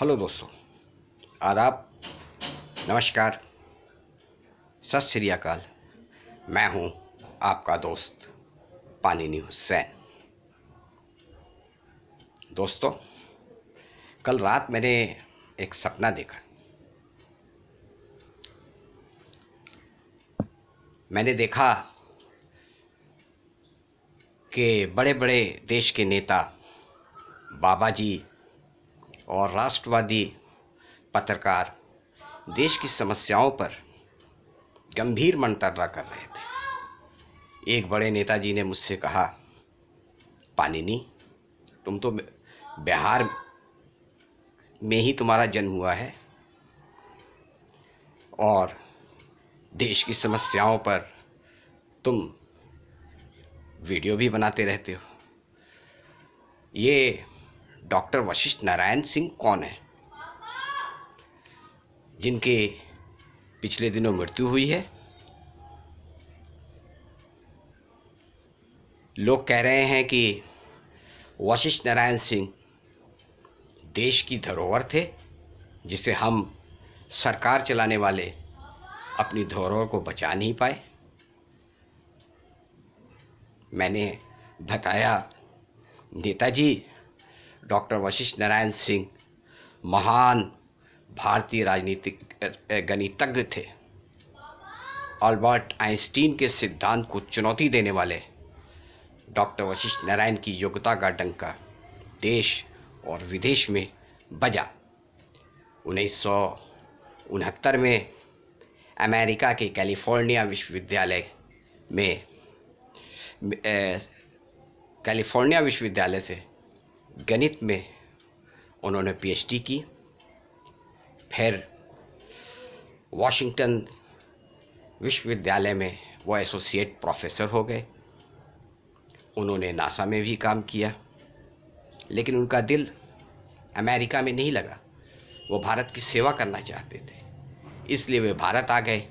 hello दोस्तों आदाब नमस्कार सत श्री अकाल मैं हूं आपका दोस्त पानिनी हुसैन दोस्तों कल रात मैंने एक सपना देखा मैंने देखा कि बड़े बड़े देश के नेता बाबा जी और राष्ट्रवादी पत्रकार देश की समस्याओं पर गंभीर मंतरा कर रहे थे एक बड़े नेताजी ने मुझसे कहा पानिनी तुम तो बिहार में ही तुम्हारा जन्म हुआ है और देश की समस्याओं पर तुम वीडियो भी बनाते रहते हो ये डॉक्टर वशिष्ठ नारायण सिंह कौन है जिनके पिछले दिनों मृत्यु हुई है लोग कह रहे हैं कि वशिष्ठ नारायण सिंह देश की धरोहर थे जिसे हम सरकार चलाने वाले अपनी धरोहर को बचा नहीं पाए मैंने बताया नेताजी डॉक्टर वशिष्ठ नारायण सिंह महान भारतीय राजनीतिक गणितज्ञ थे अल्बर्ट आइंस्टीन के सिद्धांत को चुनौती देने वाले डॉक्टर वशिष्ठ नारायण की योग्यता का डंका देश और विदेश में बजा उन्नीस उनहत्तर में अमेरिका के कैलिफोर्निया विश्वविद्यालय में कैलिफोर्निया विश्वविद्यालय से गणित में उन्होंने पीएचडी की फिर वाशिंगटन विश्वविद्यालय में वो एसोसिएट प्रोफेसर हो गए उन्होंने नासा में भी काम किया लेकिन उनका दिल अमेरिका में नहीं लगा वो भारत की सेवा करना चाहते थे इसलिए वे भारत आ गए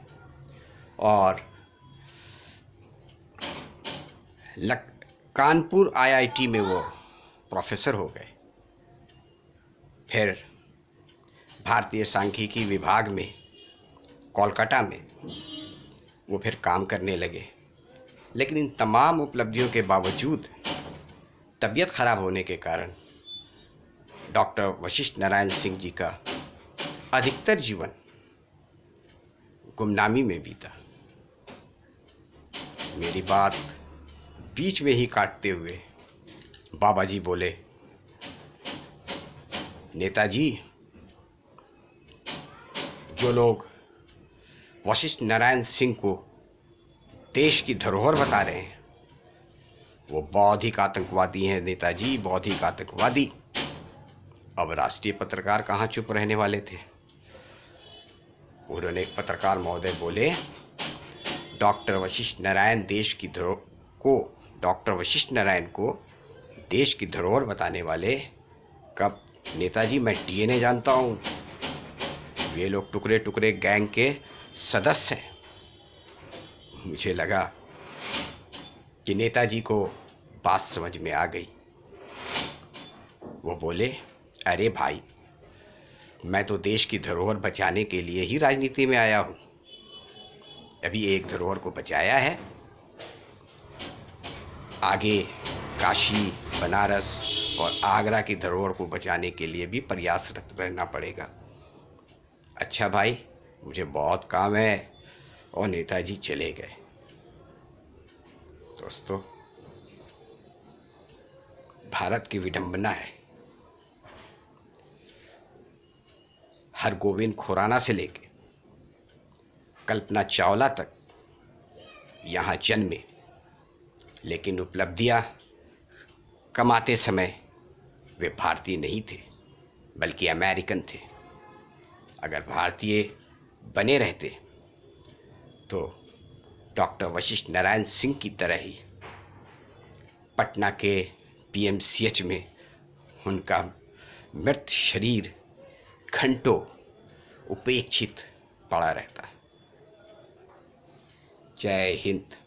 और लक कानपुर आईआईटी में वो प्रोफेसर हो गए फिर भारतीय सांख्यिकी विभाग में कोलकाता में वो फिर काम करने लगे लेकिन इन तमाम उपलब्धियों के बावजूद तबीयत खराब होने के कारण डॉक्टर वशिष्ठ नारायण सिंह जी का अधिकतर जीवन गुमनामी में बीता मेरी बात बीच में ही काटते हुए बाबा जी बोले नेताजी जो लोग वशिष्ठ नारायण सिंह को देश की धरोहर बता रहे हैं वो बौद्धिक आतंकवादी हैं नेताजी बौद्धिक आतंकवादी अब राष्ट्रीय पत्रकार कहाँ चुप रहने वाले थे उन्होंने एक पत्रकार महोदय बोले डॉक्टर वशिष्ठ नारायण देश की धरो को डॉक्टर वशिष्ठ नारायण को देश की धरोहर बताने वाले कब नेताजी मैं डीएनए जानता हूँ ये लोग टुकड़े टुकड़े गैंग के सदस्य हैं मुझे लगा कि नेताजी को बात समझ में आ गई वो बोले अरे भाई मैं तो देश की धरोहर बचाने के लिए ही राजनीति में आया हूँ अभी एक धरोहर को बचाया है आगे काशी बनारस और आगरा की धरोहर को बचाने के लिए भी प्रयासरत रहना पड़ेगा अच्छा भाई मुझे बहुत काम है और नेताजी चले गए दोस्तों भारत की विडंबना है हर गोविंद खुराना से लेके कल्पना चावला तक यहाँ जन्मे लेकिन उपलब्धियाँ कमाते समय वे भारतीय नहीं थे बल्कि अमेरिकन थे अगर भारतीय बने रहते तो डॉक्टर वशिष्ठ नारायण सिंह की तरह ही पटना के पीएमसीएच में उनका मृत शरीर घंटों उपेक्षित पड़ा रहता जय हिंद